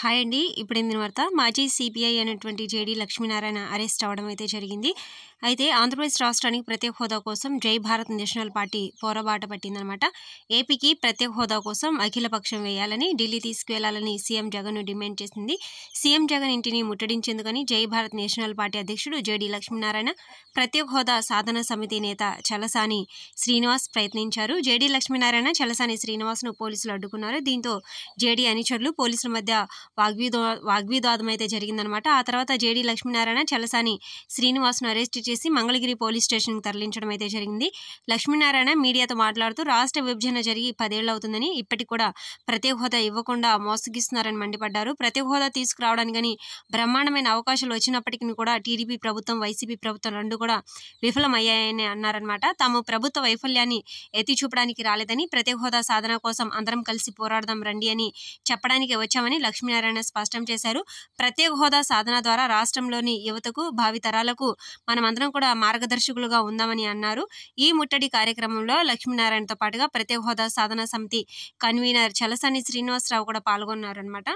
hi అండి ఇప్పుడు ఇందిన వార్త మాజీ సిపిఐ అయినటువంటి జేడి లక్ష్మీనారాయణ అరెస్ట్ అవడం అయితే జరిగింది అయితే ఆంధ్రప్రదేశ్ రాష్ట్రానికి ప్రత్యేక హోదా కోసం జై భారత్ నేషనల్ పార్టీ పోరాబాట పట్టిందనమాట ఏపీకి ప్రత్యేక హోదా కోసం అఖిలపక్షం వేయాలని ఢిల్లీ తీసుకువెళ్లాలని సీఎం జగన్ డిమాండ్ చేసింది సీఎం జగన్ ఇంటిని ముట్టడించేందుకని జై భారత్ నేషనల్ పార్టీ అధ్యక్షుడు జేడి లక్ష్మీనారాయణ ప్రత్యేక హోదా సాధన సమితి నేత చలసాని శ్రీనివాస్ ప్రయత్నించారు జేడి లక్ష్మీనారాయణ చలసాని శ్రీనివాస్ను పోలీసులు అడ్డుకున్నారు దీంతో జేడీ అనుచరులు పోలీసుల మధ్య వాగ్విదో వాగ్వివాదం అయితే జరిగిందనమాట ఆ తర్వాత జేడీ లక్ష్మీనారాయణ చలసాని శ్రీనివాస్ను అరెస్ట్ చేసి మంగళగిరి పోలీస్ స్టేషన్కి తరలించడం అయితే జరిగింది లక్ష్మీనారాయణ మీడియాతో మాట్లాడుతూ రాష్ట్ర విభజన జరిగి పదేళ్ళు అవుతుందని ఇప్పటికి కూడా ప్రత్యేక హోదా ఇవ్వకుండా మోసగిస్తున్నారని మండిపడ్డారు ప్రత్యేక హోదా కానీ బ్రహ్మాండమైన అవకాశాలు వచ్చినప్పటికీ కూడా టీడీపీ ప్రభుత్వం వైసీపీ ప్రభుత్వం రెండు కూడా విఫలమయ్యాయని అన్నారనమాట తాము ప్రభుత్వ వైఫల్యాన్ని ఎత్తి చూపడానికి రాలేదని ప్రత్యేక హోదా సాధన కోసం అందరం కలిసి పోరాడదాం రండి అని చెప్పడానికి వచ్చామని లక్ష్మీ సత్యనారాయణ స్పష్టం చేశారు ప్రత్యేక హోదా సాధన ద్వారా రాష్ట్రంలోని యువతకు భావితరాలకు మనమందరం కూడా మార్గదర్శకులుగా ఉందామని అన్నారు ఈ ముట్టడి కార్యక్రమంలో లక్ష్మీనారాయణతో పాటుగా ప్రత్యేక హోదా సాధన సమితి కన్వీనర్ చలసాని శ్రీనివాసరావు కూడా పాల్గొన్నారనమాట